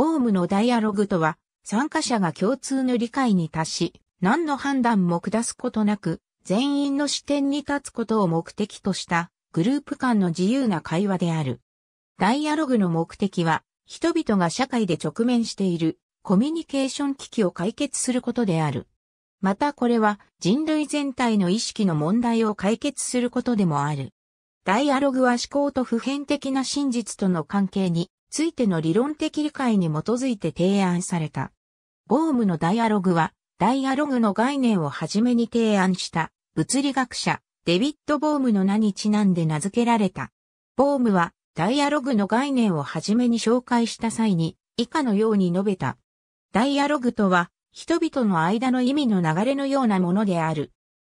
オームのダイアログとは、参加者が共通の理解に達し、何の判断も下すことなく、全員の視点に立つことを目的としたグループ間の自由な会話である。ダイアログの目的は、人々が社会で直面しているコミュニケーション危機を解決することである。またこれは人類全体の意識の問題を解決することでもある。ダイアログは思考と普遍的な真実との関係についての理論的理解に基づいて提案された。ボームのダイアログは、ダイアログの概念をはじめに提案した物理学者デビッド・ボームの名にちなんで名付けられた。ボームはダイアログの概念をはじめに紹介した際に以下のように述べた。ダイアログとは人々の間の意味の流れのようなものである。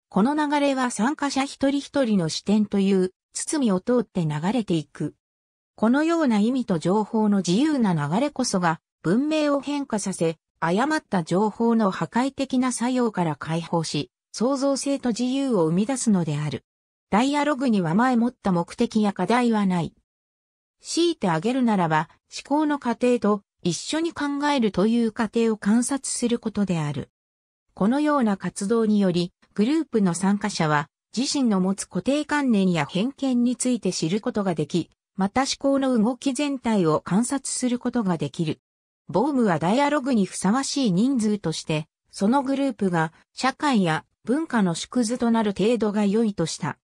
この流れは参加者一人一人の視点という包みを通って流れていく。このような意味と情報の自由な流れこそが文明を変化させ、誤った情報の破壊的な作用から解放し、創造性と自由を生み出すのである。ダイアログには前もった目的や課題はない。強いてあげるならば、思考の過程と一緒に考えるという過程を観察することである。このような活動により、グループの参加者は、自身の持つ固定観念や偏見について知ることができ、また思考の動き全体を観察することができる。ボームはダイアログにふさわしい人数として、そのグループが社会や文化の縮図となる程度が良いとした。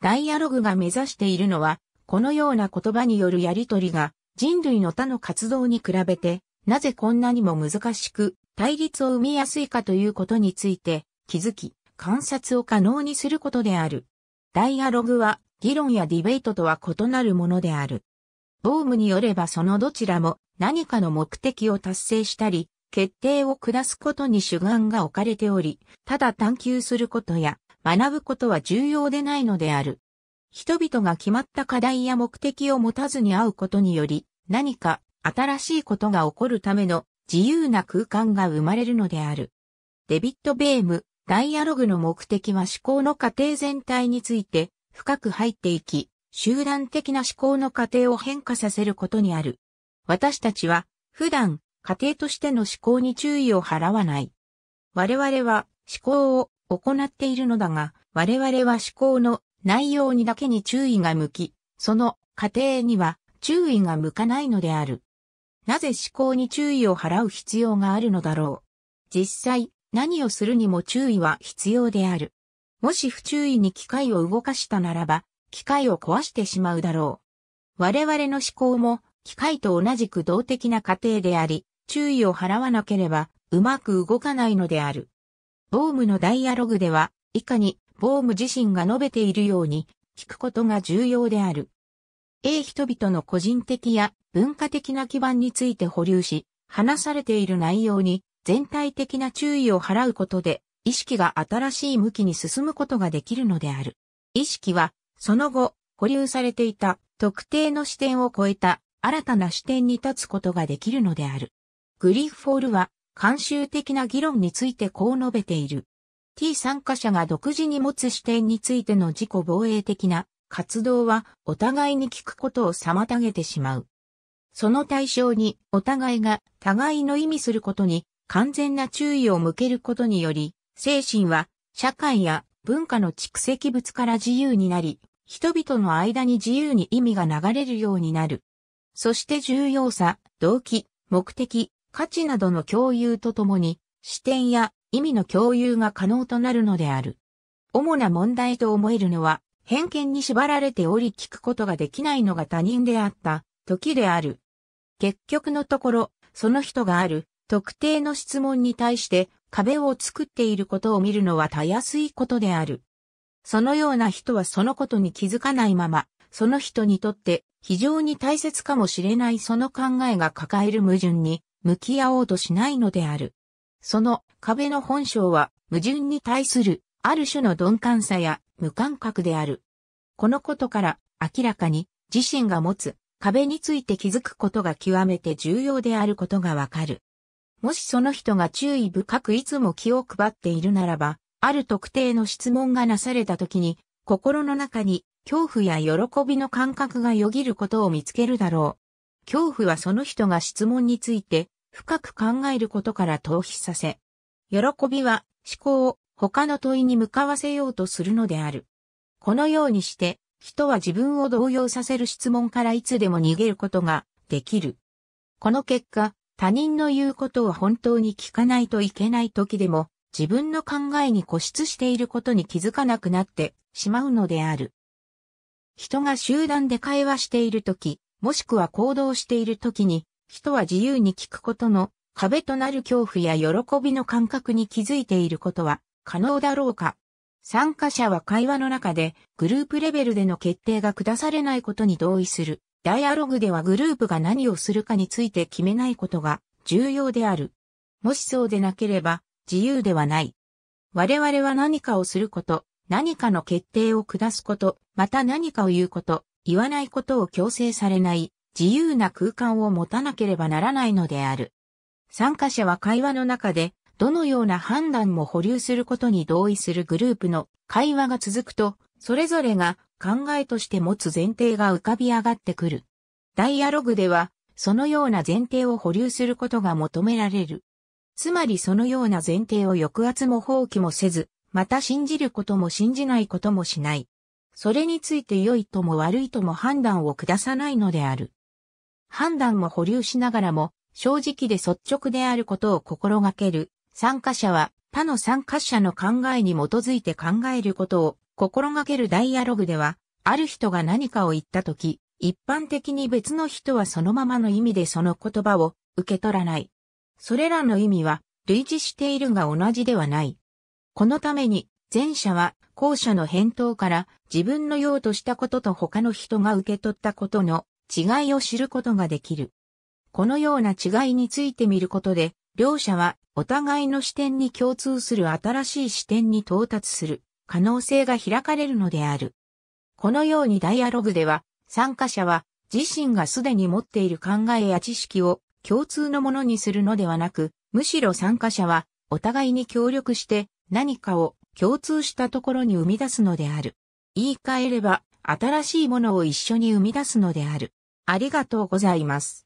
ダイアログが目指しているのは、このような言葉によるやりとりが人類の他の活動に比べて、なぜこんなにも難しく対立を生みやすいかということについて気づき、観察を可能にすることである。ダイアログは議論やディベートとは異なるものである。ボームによればそのどちらも何かの目的を達成したり、決定を下すことに主眼が置かれており、ただ探求することや学ぶことは重要でないのである。人々が決まった課題や目的を持たずに会うことにより、何か新しいことが起こるための自由な空間が生まれるのである。デビット・ベーム、ダイアログの目的は思考の過程全体について深く入っていき、集団的な思考の過程を変化させることにある。私たちは、普段、家庭としての思考に注意を払わない。我々は思考を行っているのだが、我々は思考の内容にだけに注意が向き、その過程には注意が向かないのである。なぜ思考に注意を払う必要があるのだろう。実際、何をするにも注意は必要である。もし不注意に機械を動かしたならば、機械を壊してしまうだろう。我々の思考も、機械と同じく動的な過程であり、注意を払わなければ、うまく動かないのである。ボームのダイアログでは、いかに、ボーム自身が述べているように、聞くことが重要である。A 人々の個人的や文化的な基盤について保留し、話されている内容に全体的な注意を払うことで、意識が新しい向きに進むことができるのである。意識は、その後、保留されていた特定の視点を超えた新たな視点に立つことができるのである。グリフォールは、慣習的な議論についてこう述べている。T 参加者が独自に持つ視点についての自己防衛的な活動はお互いに聞くことを妨げてしまう。その対象にお互いが互いの意味することに完全な注意を向けることにより精神は社会や文化の蓄積物から自由になり、人々の間に自由に意味が流れるようになる。そして重要さ、動機、目的、価値などの共有とともに、視点や意味の共有が可能となるのである。主な問題と思えるのは、偏見に縛られており聞くことができないのが他人であった時である。結局のところ、その人がある特定の質問に対して壁を作っていることを見るのはたやすいことである。そのような人はそのことに気づかないまま、その人にとって非常に大切かもしれないその考えが抱える矛盾に向き合おうとしないのである。その壁の本性は矛盾に対するある種の鈍感さや無感覚である。このことから明らかに自身が持つ壁について気づくことが極めて重要であることがわかる。もしその人が注意深くいつも気を配っているならば、ある特定の質問がなされた時に、心の中に恐怖や喜びの感覚がよぎることを見つけるだろう。恐怖はその人が質問について深く考えることから逃避させ、喜びは思考を他の問いに向かわせようとするのである。このようにして、人は自分を動揺させる質問からいつでも逃げることができる。この結果、他人の言うことを本当に聞かないといけない時でも、自分の考えに固執していることに気づかなくなってしまうのである。人が集団で会話している時、もしくは行動している時に、人は自由に聞くことの壁となる恐怖や喜びの感覚に気づいていることは可能だろうか。参加者は会話の中でグループレベルでの決定が下されないことに同意する。ダイアログではグループが何をするかについて決めないことが重要である。もしそうでなければ自由ではない。我々は何かをすること、何かの決定を下すこと、また何かを言うこと、言わないことを強制されない自由な空間を持たなければならないのである。参加者は会話の中でどのような判断も保留することに同意するグループの会話が続くとそれぞれが考えとして持つ前提が浮かび上がってくる。ダイアログでは、そのような前提を保留することが求められる。つまりそのような前提を抑圧も放棄もせず、また信じることも信じないこともしない。それについて良いとも悪いとも判断を下さないのである。判断も保留しながらも、正直で率直であることを心がける。参加者は他の参加者の考えに基づいて考えることを心がけるダイアログでは、ある人が何かを言ったとき、一般的に別の人はそのままの意味でその言葉を受け取らない。それらの意味は類似しているが同じではない。このために、前者は後者の返答から自分の用としたことと他の人が受け取ったことの違いを知ることができる。このような違いについてみることで、両者はお互いの視点に共通する新しい視点に到達する可能性が開かれるのである。このようにダイアログでは、参加者は自身がすでに持っている考えや知識を共通のものにするのではなく、むしろ参加者はお互いに協力して何かを共通したところに生み出すのである。言い換えれば、新しいものを一緒に生み出すのである。ありがとうございます。